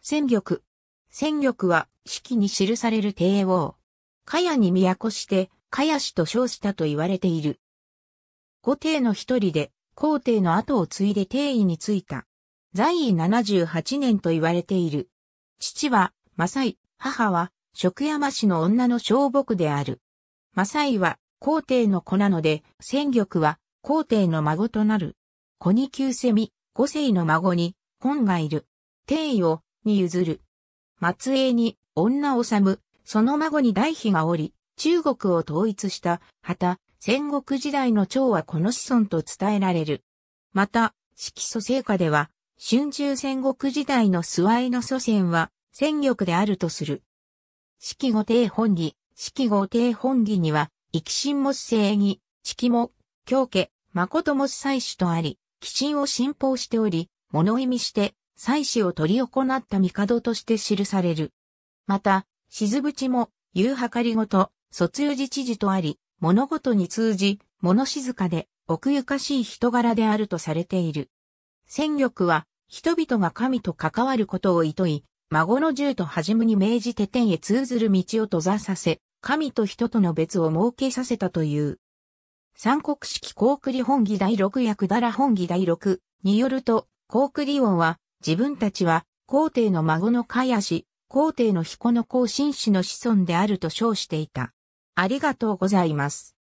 戦玉。戦玉は、式に記される帝王。かやに都して、かやしと称したと言われている。五帝の一人で、皇帝の後を継いで帝位についた。在位78年と言われている。父は、マサイ、母は、食山氏の女の小牧である。マサイは、皇帝の子なので、戦玉は、皇帝の孫となる。子に旧セミ、五世の孫に、本がいる。帝位を、に譲る。末裔に女を治む、その孫に大妃がおり、中国を統一した、旗、戦国時代の長はこの子孫と伝えられる。また、色素成果では、春秋戦国時代の諏訪の祖先は、戦力であるとする。四季後帝本義、季後帝本義には、生神も正義、四季も、狂家、誠も祭主とあり、鬼神を信奉しており、物意味して、祭祀を取り行った帝として記される。また、静淵も、夕はかりごと、卒業自治事とあり、物事に通じ、物静かで、奥ゆかしい人柄であるとされている。戦力は、人々が神と関わることを厭い、孫の銃と始むに命じて天へ通ずる道を閉ざさせ、神と人との別を設けさせたという。三国式高栗本義第六役だら本義第六によると、高栗王は自分たちは、皇帝の孫のカヤ氏、皇帝の彦の皇親氏の子孫であると称していた。ありがとうございます。